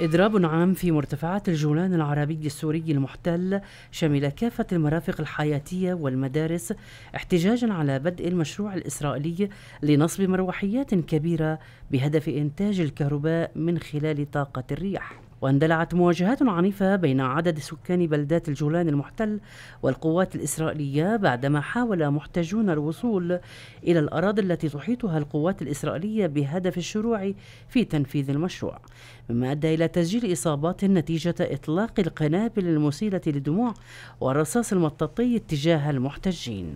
إضراب عام في مرتفعات الجولان العربي السوري المحتل شمل كافة المرافق الحياتية والمدارس احتجاجا على بدء المشروع الإسرائيلي لنصب مروحيات كبيرة بهدف إنتاج الكهرباء من خلال طاقة الرياح واندلعت مواجهات عنيفة بين عدد سكان بلدات الجولان المحتل والقوات الإسرائيلية بعدما حاول محتجون الوصول إلى الأراضي التي تحيطها القوات الإسرائيلية بهدف الشروع في تنفيذ المشروع مما أدى إلى تسجيل إصابات نتيجة إطلاق القنابل المسيلة للدموع والرصاص المطاطي اتجاه المحتجين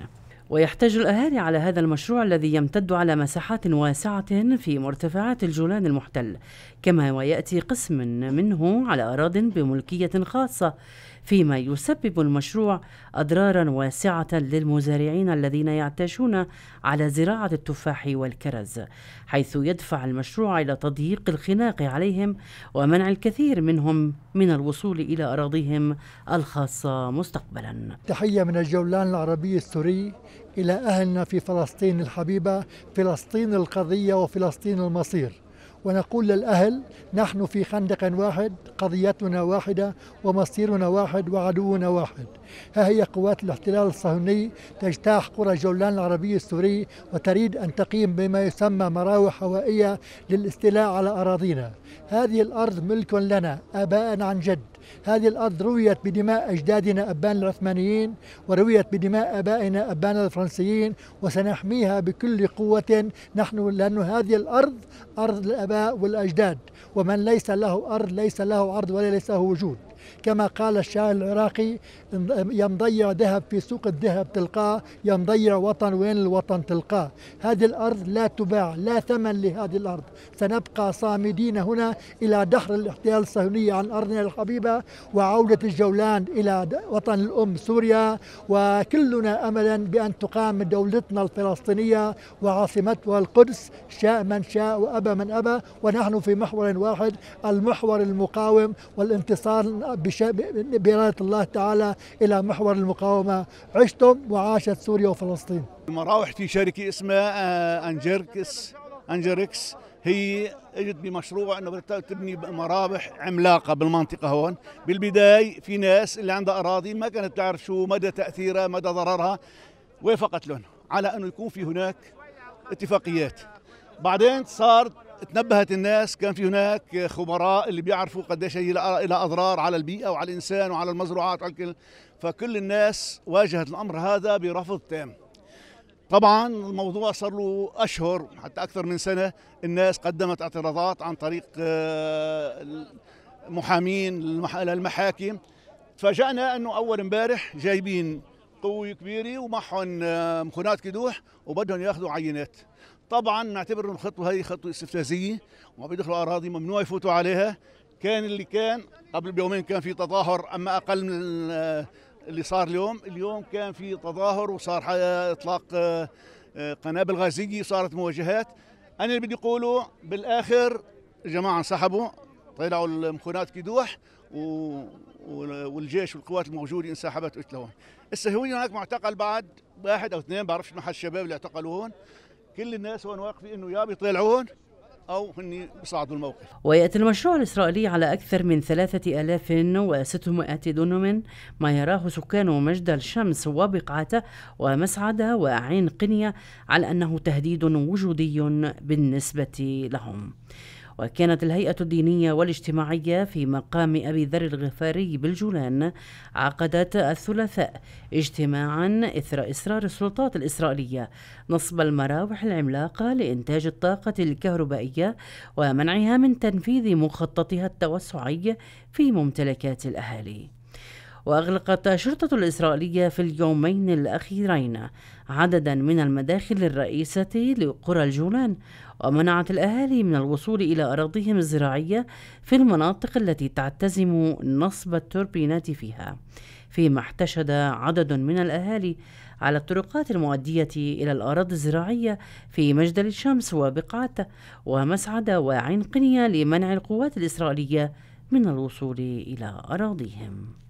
ويحتج الأهالي على هذا المشروع الذي يمتد على مساحات واسعة في مرتفعات الجولان المحتل كما ويأتي قسم منه على أراض بملكية خاصة فيما يسبب المشروع أضرارا واسعة للمزارعين الذين يعتاشون على زراعة التفاح والكرز حيث يدفع المشروع إلى تضييق الخناق عليهم ومنع الكثير منهم من الوصول إلى أراضيهم الخاصة مستقبلا تحية من الجولان العربي السوري إلى أهلنا في فلسطين الحبيبة فلسطين القضية وفلسطين المصير ونقول للأهل نحن في خندق واحد قضيتنا واحدة ومصيرنا واحد وعدونا واحد ها هي قوات الاحتلال الصهيوني تجتاح قرى جولان العربي السوري وتريد أن تقيم بما يسمى مراوح هوائية للاستيلاء على أراضينا هذه الأرض ملك لنا آباء عن جد هذه الأرض رويت بدماء أجدادنا أبان العثمانيين ورويت بدماء أبائنا أبان الفرنسيين وسنحميها بكل قوة نحن لأن هذه الأرض أرض الآباء والأجداد ومن ليس له أرض ليس له عرض ولا ليس له وجود كما قال الشاعر العراقي يمضيع ذهب في سوق الذهب تلقاه يمضيع وطن وين الوطن تلقاه هذه الأرض لا تباع لا ثمن لهذه الأرض سنبقى صامدين هنا إلى دحر الاحتلال الصهيوني عن أرضنا الحبيبة وعودة الجولان إلى وطن الأم سوريا وكلنا أملا بأن تقام دولتنا الفلسطينية وعاصمتها القدس شاء من شاء وأبى من أبى ونحن في محور واحد المحور المقاوم والانتصار بإرادة الله تعالى إلى محور المقاومة عشتم وعاشت سوريا وفلسطين المراوح في شركة اسمها آه، أنجركس أنجركس هي اجت بمشروع انه بدها تبني مرابح عملاقه بالمنطقه هون، بالبدايه في ناس اللي عندها اراضي ما كانت تعرف شو مدى تاثيرها، مدى ضررها، وافقت لهم على انه يكون في هناك اتفاقيات. بعدين صار تنبهت الناس كان في هناك خبراء اللي بيعرفوا قديش هي الى اضرار على البيئه وعلى الانسان وعلى المزروعات وعلى الكل فكل الناس واجهت الامر هذا برفض تام طبعا الموضوع صار له اشهر حتى اكثر من سنه الناس قدمت اعتراضات عن طريق آه، محامين للمحاكم تفاجأنا انه اول امبارح جايبين قوه كبيره ومعهم آه، مخونات كدوح وبدهم ياخذوا عينات طبعا نعتبر ان الخطوه هي خطوه استفزازيه وما بيدخلوا اراضي ممنوع يفوتوا عليها كان اللي كان قبل بيومين كان في تظاهر اما اقل من اللي صار اليوم اليوم كان في تظاهر وصار اطلاق آه، قنابل غازيه صارت مواجهات انا اللي بدي اقوله بالاخر الجماعه انسحبوا طلعوا المخونات كدوح و... والجيش والقوات الموجوده انسحبت وقتلوا هسه هناك معتقل بعد واحد او اثنين بعرفش محل الشباب اللي اعتقلوا هون كل الناس هون واقفين انه يا بيطلعون أو هن بيصعدوا الموقف ويأتي المشروع الإسرائيلي على أكثر من 3600 دونم ما يراه سكان مجد الشمس وبقعته ومسعدة وعين قنية على أنه تهديد وجودي بالنسبة لهم وكانت الهيئة الدينية والاجتماعية في مقام أبي ذر الغفاري بالجولان عقدت الثلاثاء اجتماعا إثر إصرار السلطات الإسرائيلية نصب المراوح العملاقة لإنتاج الطاقة الكهربائية ومنعها من تنفيذ مخططها التوسعي في ممتلكات الأهالي وأغلقت الشرطة الإسرائيلية في اليومين الأخيرين عددا من المداخل الرئيسة لقرى الجولان ومنعت الأهالي من الوصول إلى أراضيهم الزراعية في المناطق التي تعتزم نصب التوربينات فيها فيما احتشد عدد من الأهالي على الطرقات المؤدية إلى الأراضي الزراعية في مجدل الشمس وبقعته ومسعدة وعين قنية لمنع القوات الإسرائيلية من الوصول إلى أراضيهم